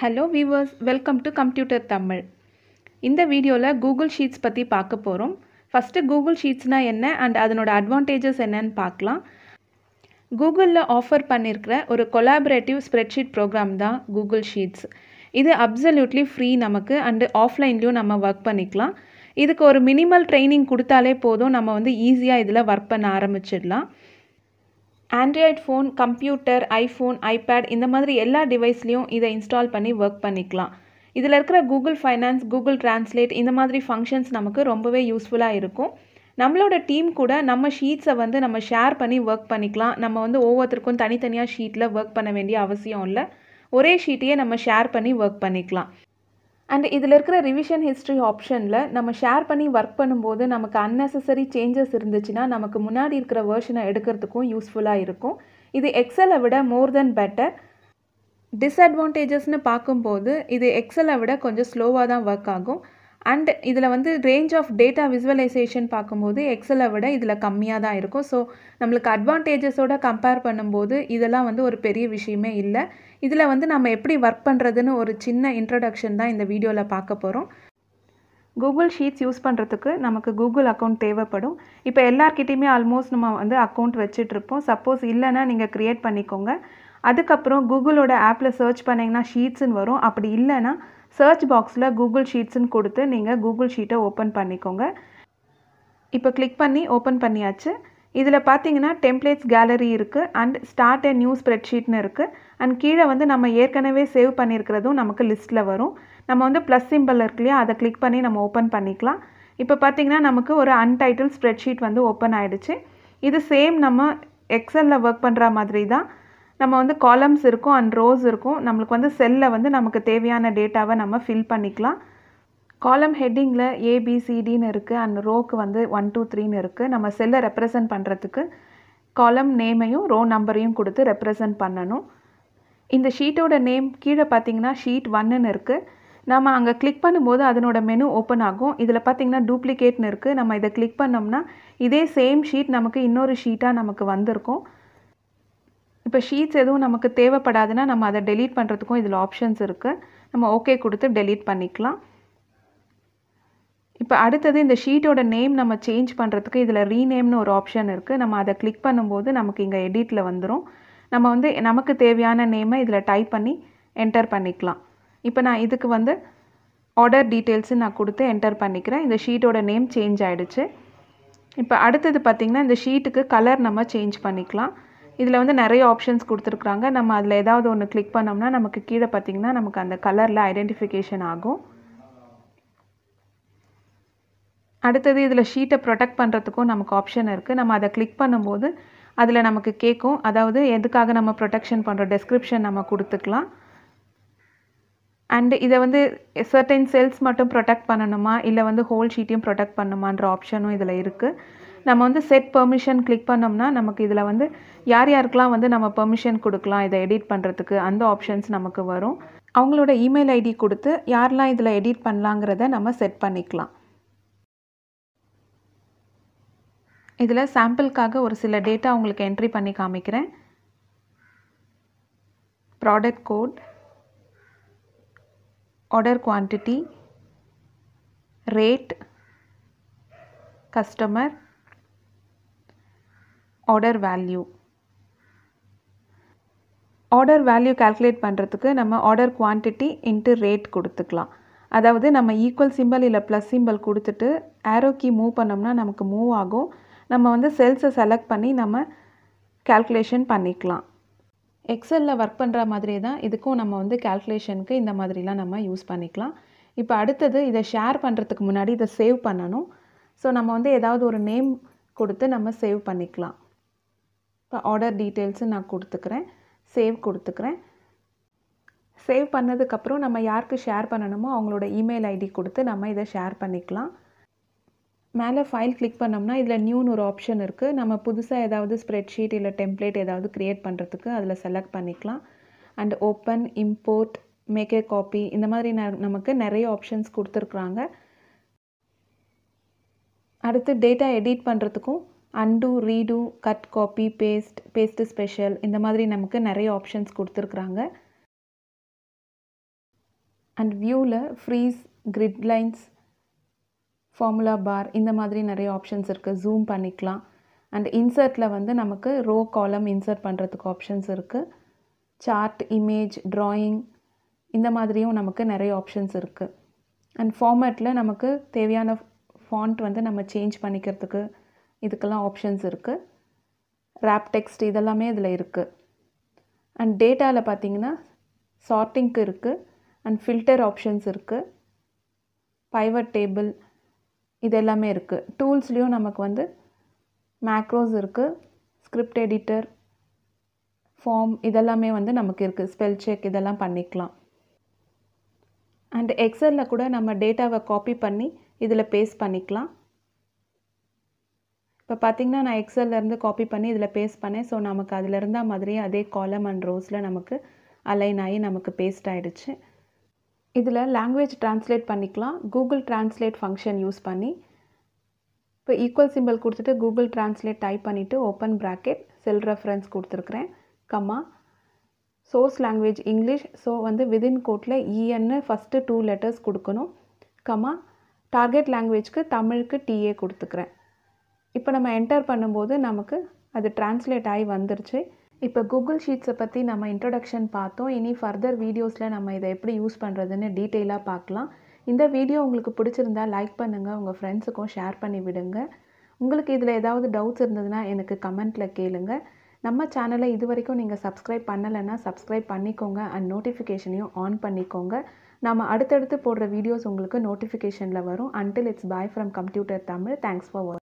hello viewers welcome to computer Tamil இந்த வீடியோவில் Google sheets பற்றி பார்க்க போகிறோம் ஃபஸ்ட்டு கூகுள் ஷீட்ஸ்னால் என்ன அண்ட் அதனோட அட்வான்டேஜஸ் என்னன்னு பார்க்கலாம் கூகுளில் ஆஃபர் பண்ணியிருக்கிற ஒரு கொலாபரேட்டிவ் ஸ்ப்ரெட்ஷீட் ப்ரோக்ராம் தான் கூகுள் ஷீட்ஸ் இது அப்சல்யூட்லி ஃப்ரீ நமக்கு அண்டு ஆஃப்லைன்லையும் நம்ம ஒர்க் பண்ணிக்கலாம் இதுக்கு ஒரு மினிமல் ட்ரைனிங் கொடுத்தாலே போதும் நம்ம வந்து ஈஸியாக இதில் ஒர்க் பண்ண ஆரம்பிச்சிடலாம் Android phone computer iPhone iPad இந்த மாதிரி எல்லா டிவைஸ்லேயும் இதை இன்ஸ்டால் பண்ணி ஒர்க் பண்ணிக்கலாம் இதில் இருக்கிற கூகுள் ஃபைனான்ஸ் கூகுள் டிரான்ஸ்லேட் இந்த மாதிரி ஃபங்க்ஷன்ஸ் நமக்கு ரொம்பவே யூஸ்ஃபுல்லாக இருக்கும் நம்மளோட டீம் கூட நம்ம ஷீட்ஸை வந்து நம்ம ஷேர் பண்ணி ஒர்க் பண்ணிக்கலாம் நம்ம வந்து ஒவ்வொருத்தருக்கும் தனித்தனியாக ஷீட்டில் ஒர்க் பண்ண வேண்டிய அவசியம் இல்லை ஒரே ஷீட்டையே நம்ம ஷேர் பண்ணி ஒர்க் பண்ணிக்கலாம் அண்ட் இதில் இருக்கிற ரிவிஷன் ஹிஸ்ட்ரி ஆப்ஷனில் நம்ம ஷேர் பண்ணி ஒர்க் பண்ணும்போது நமக்கு அன்னெசரி சேஞ்சஸ் இருந்துச்சுன்னா நமக்கு முன்னாடி இருக்கிற வேர்ஷனை எடுக்கிறதுக்கும் யூஸ்ஃபுல்லாக இருக்கும் இது எக்ஸலை விட மோர் தென் பெட்டர் டிஸ்அட்வான்டேஜஸ்னு பார்க்கும்போது இது எக்ஸலை விட கொஞ்சம் ஸ்லோவாக தான் ஒர்க் ஆகும் அண்ட் இதில் வந்து ரேஞ்ச் ஆஃப் டேட்டா விசுவலைசேஷன் பார்க்கும்போது எக்ஸலை விட இதில் கம்மியாக தான் இருக்கும் ஸோ நம்மளுக்கு அட்வான்டேஜஸோட கம்பேர் பண்ணும்போது இதெல்லாம் வந்து ஒரு பெரிய விஷயமே இல்லை இதில் வந்து நம்ம எப்படி ஒர்க் பண்ணுறதுன்னு ஒரு சின்ன இன்ட்ரடக்ஷன் தான் இந்த வீடியோவில் பார்க்க போகிறோம் கூகுள் ஷீட்ஸ் யூஸ் பண்ணுறதுக்கு நமக்கு கூகுள் அக்கௌண்ட் தேவைப்படும் இப்போ எல்லார்கிட்டையுமே ஆல்மோஸ்ட் நம்ம வந்து அக்கௌண்ட் வச்சுட்ருப்போம் சப்போஸ் இல்லைன்னா நீங்கள் க்ரியேட் பண்ணிக்கோங்க அதுக்கப்புறம் கூகுளோட ஆப்பில் சர்ச் பண்ணிங்கன்னா ஷீட்ஸுன்னு வரும் அப்படி இல்லைன்னா சர்ச் பாக்ஸில் கூகுள் ஷீட்ஸ்னு கொடுத்து நீங்கள் கூகுள் ஷீட்டை ஓப்பன் பண்ணிக்கோங்க இப்போ கிளிக் பண்ணி ஓப்பன் பண்ணியாச்சு இதில் பார்த்தீங்கன்னா டெம்ப்ளேட்ஸ் கேலரி இருக்குது அண்ட் ஸ்டார்ட் அ நியூ ஸ்ப்ரெட்ஷீட்னு இருக்குது அண்ட் கீழே வந்து நம்ம ஏற்கனவே சேவ் பண்ணியிருக்கிறதும் நமக்கு லிஸ்ட்டில் வரும் நம்ம வந்து ப்ளஸ் சிம்பிள் இருக்கு இல்லையா அதை கிளிக் பண்ணி நம்ம ஓப்பன் பண்ணிக்கலாம் இப்போ பார்த்தீங்கன்னா நமக்கு ஒரு அன்டைட்டில் ஸ்ப்ரெட்ஷீட் வந்து ஓப்பன் ஆகிடுச்சு இது சேம் நம்ம எக்ஸலில் ஒர்க் பண்ணுற மாதிரி தான் நம்ம வந்து காலம்ஸ் இருக்கும் அண்ட் ரோஸ் இருக்கும் நம்மளுக்கு வந்து செல்லில் வந்து நமக்கு தேவையான டேட்டாவை நம்ம ஃபில் பண்ணிக்கலாம் காலம் ஹெட்டிங்கில் ஏபிசிடின்னு இருக்குது அண்ட் ரோக்கு வந்து ஒன் டூ த்ரீன்னு இருக்குது நம்ம செல்லை ரெப்ரசன்ட் பண்ணுறதுக்கு காலம் நேமையும் ரோ நம்பரையும் கொடுத்து ரெப்ரசன்ட் பண்ணணும் இந்த ஷீட்டோட நேம் கீழே பார்த்தீங்கன்னா ஷீட் ஒன்னுன்னு இருக்குது நம்ம அங்கே கிளிக் பண்ணும்போது அதனோட மெனு ஓப்பன் ஆகும் இதில் பார்த்தீங்கன்னா டூப்ளிகேட்னு இருக்குது நம்ம இதை கிளிக் பண்ணோம்னா இதே சேம் ஷீட் நமக்கு இன்னொரு ஷீட்டாக நமக்கு வந்திருக்கும் இப்போ ஷீட்ஸ் எதுவும் நமக்கு தேவைப்படாதுன்னா நம்ம அதை டெலீட் பண்ணுறதுக்கும் இதில் ஆப்ஷன்ஸ் இருக்குது நம்ம ஓகே கொடுத்து டெலீட் பண்ணிக்கலாம் இப்போ அடுத்தது இந்த ஷீட்டோட நேம் நம்ம சேஞ்ச் பண்ணுறதுக்கு இதில் ரீநேம்னு ஒரு ஆப்ஷன் இருக்குது நம்ம அதை கிளிக் பண்ணும்போது நமக்கு இங்கே எடிட்டில் வந்துடும் நம்ம வந்து நமக்கு தேவையான நேமை இதில் டைப் பண்ணி என்டர் பண்ணிக்கலாம் இப்போ நான் இதுக்கு வந்து ஆர்டர் டீட்டெயில்ஸு நான் கொடுத்து என்டர் பண்ணிக்கிறேன் இந்த ஷீட்டோட நேம் சேஞ்ச் ஆகிடுச்சு இப்போ அடுத்தது பார்த்திங்கன்னா இந்த ஷீட்டுக்கு கலர் நம்ம சேஞ்ச் பண்ணிக்கலாம் இதில் வந்து நிறைய ஆப்ஷன்ஸ் கொடுத்துருக்குறாங்க நம்ம அதில் ஏதாவது ஒன்று கிளிக் பண்ணோம்னா நமக்கு கீழே பார்த்திங்கன்னா நமக்கு அந்த கலரில் ஐடென்டிஃபிகேஷன் ஆகும் அடுத்தது இதில் ஷீட்டை ப்ரொடெக்ட் பண்ணுறதுக்கும் நமக்கு ஆப்ஷன் இருக்குது நம்ம அதை கிளிக் பண்ணும்போது அதில் நமக்கு கேட்கும் அதாவது எதுக்காக நம்ம ப்ரொடெக்ஷன் பண்ணுறோம் டெஸ்கிரிப்ஷன் நம்ம கொடுத்துக்கலாம் அண்டு இதை வந்து சர்டைன் செல்ஸ் மட்டும் ப்ரொடெக்ட் பண்ணணுமா இல்லை வந்து ஹோல் ஷீட்டையும் ப்ரொடெக்ட் பண்ணணுமான்ற ஆப்ஷனும் இதில் இருக்குது நம்ம வந்து செட் பெர்மிஷன் கிளிக் பண்ணோம்னா நமக்கு இதில் வந்து யார் யாருக்கெலாம் வந்து நம்ம பெர்மிஷன் கொடுக்கலாம் இதை எடிட் பண்ணுறதுக்கு அந்த ஆப்ஷன்ஸ் நமக்கு வரும் அவங்களோட இமெயில் ஐடி கொடுத்து யாரெல்லாம் இதில் எடிட் பண்ணலாங்கிறத நம்ம செட் பண்ணிக்கலாம் இதில் சாம்பிளுக்காக ஒரு சில டேட்டா அவங்களுக்கு என்ட்ரி பண்ணி காமிக்கிறேன் product code order quantity rate customer order value order value calculate பண்ணுறதுக்கு நம்ம ஆர்டர் குவான்டிட்டி இன்ட்டு ரேட் கொடுத்துக்கலாம் அதாவது நம்ம ஈக்குவல் சிம்பிள் இல்லை ப்ளஸ் சிம்பல் கொடுத்துட்டு ஆரோ மூவ் பண்ணோம்னா நமக்கு மூவ் ஆகும் நம்ம வந்து செல்ஸை செலக்ட் பண்ணி நம்ம கால்குலேஷன் பண்ணிக்கலாம் எக்ஸலில் ஒர்க் பண்ணுற மாதிரியே தான் இதுக்கும் நம்ம வந்து கால்குலேஷனுக்கு இந்த மாதிரிலாம் நம்ம யூஸ் பண்ணிக்கலாம் இப்போ அடுத்தது இதை ஷேர் பண்ணுறதுக்கு முன்னாடி இதை சேவ் பண்ணணும் ஸோ நம்ம வந்து ஏதாவது ஒரு நேம் கொடுத்து நம்ம சேவ் பண்ணிக்கலாம் இப்போ ஆர்டர் டீட்டெயில்ஸு நான் கொடுத்துக்கிறேன் சேவ் கொடுத்துக்கிறேன் சேவ் பண்ணதுக்கப்புறம் நம்ம யாருக்கு ஷேர் பண்ணணுமோ அவங்களோட இமெயில் ஐடி கொடுத்து நம்ம இதை ஷேர் பண்ணிக்கலாம் மேலே ஃபைல் கிளிக் பண்ணோம்னா இதில் நியூன்னு ஒரு ஆப்ஷன் இருக்குது நம்ம புதுசாக ஏதாவது ஸ்ப்ரெட்ஷீட் இல்லை டெம்ப்ளேட் ஏதாவது க்ரியேட் பண்ணுறதுக்கு அதில் செலக்ட் பண்ணிக்கலாம் and open import make a copy இந்த மாதிரி நமக்கு நிறைய ஆப்ஷன்ஸ் கொடுத்துருக்குறாங்க அடுத்து டேட்டா எடிட் பண்ணுறதுக்கும் undo redo cut copy paste paste special இந்த மாதிரி நமக்கு நிறைய ஆப்ஷன்ஸ் கொடுத்துருக்குறாங்க அண்ட் வியூவில் freeze grid lines formula bar இந்த மாதிரி நிறைய ஆப்ஷன்ஸ் இருக்குது ஜூம் பண்ணிக்கலாம் அண்ட் இன்சர்ட்டில் வந்து நமக்கு ரோ காலம் இன்சர்ட் பண்ணுறதுக்கு ஆப்ஷன்ஸ் இருக்குது சார்ட் இமேஜ் ட்ராயிங் இந்த மாதிரியும் நமக்கு நிறைய ஆப்ஷன்ஸ் இருக்குது அண்ட் ஃபார்மேட்டில் நமக்கு தேவையான ஃபாண்ட் வந்து நம்ம சேஞ்ச் பண்ணிக்கிறதுக்கு இதுக்கெல்லாம் ஆப்ஷன்ஸ் இருக்குது ரேப் டெக்ஸ்ட் இதெல்லாமே இதில் இருக்குது அண்ட் டேட்டாவில் பார்த்தீங்கன்னா சார்ட்டிங்க்கு இருக்குது அண்ட் ஃபில்டர் ஆப்ஷன்ஸ் இருக்குது பைவட் டேபிள் இதெல்லாமே இருக்குது டூல்ஸ்லேயும் நமக்கு வந்து மேக்ரோஸ் இருக்குது ஸ்கிரிப்ட் எடிட்டர் ஃபார்ம் இதெல்லாமே வந்து நமக்கு இருக்குது ஸ்பெல் செக் இதெல்லாம் பண்ணிக்கலாம் அண்ட் எக்ஸலில் கூட நம்ம டேட்டாவை காப்பி பண்ணி இதில் பேஸ்ட் பண்ணிக்கலாம் இப்போ பார்த்திங்கன்னா நான் எக்ஸல்லேருந்து காப்பி பண்ணி இதில் பேஸ்ட் பண்ணேன் ஸோ நமக்கு அதில் இருந்த மாதிரியே அதே காலம் அண்ட் ரோஸில் நமக்கு அலைன் ஆகி நமக்கு பேஸ்ட் ஆகிடுச்சு இதில் லாங்குவேஜ் ட்ரான்ஸ்லேட் பண்ணிக்கலாம் கூகுள் ட்ரான்ஸ்லேட் ஃபங்க்ஷன் யூஸ் பண்ணி இப்போ ஈக்குவல் சிம்பிள் கொடுத்துட்டு கூகுள் ட்ரான்ஸ்லேட் டைப் பண்ணிவிட்டு ஓப்பன் ப்ராக்கெட் செல் ரெஃபரன்ஸ் கொடுத்துருக்குறேன் comma source language English so வந்து விதின் கோட்டில் இஎன்னு ஃபஸ்ட்டு டூ லெட்டர்ஸ் கொடுக்கணும் கம்மா டார்கெட் லாங்குவேஜ்க்கு தமிழுக்கு டிஏ கொடுத்துக்கிறேன் இப்போ நம்ம என்டர் பண்ணும்போது நமக்கு அது டிரான்ஸ்லேட் ஆகி வந்துருச்சு இப்போ கூகுள் ஷீட்ஸை பற்றி நம்ம இன்ட்ரொடக்ஷன் பார்த்தோம் இனி ஃபர்தர் வீடியோஸில் நம்ம இதை எப்படி யூஸ் பண்ணுறதுன்னு டீட்டெயிலாக பார்க்கலாம் இந்த வீடியோ உங்களுக்கு பிடிச்சிருந்தா லைக் பண்ணுங்கள் உங்கள் ஃப்ரெண்ட்ஸுக்கும் ஷேர் பண்ணி விடுங்க உங்களுக்கு இதில் ஏதாவது டவுட்ஸ் இருந்ததுன்னா எனக்கு கமெண்ட்டில் கேளுங்க நம்ம சேனலை இது வரைக்கும் நீங்கள் சப்ஸ்கிரைப் பண்ணலைன்னா சப்ஸ்கிரைப் பண்ணிக்கோங்க அண்ட் நோட்டிஃபிகேஷனையும் ஆன் பண்ணிக்கோங்க நம்ம அடுத்தடுத்து போடுற வீடியோஸ் உங்களுக்கு நோட்டிஃபிகேஷனில் வரும் until it's bye from computer Tamil thanks for watch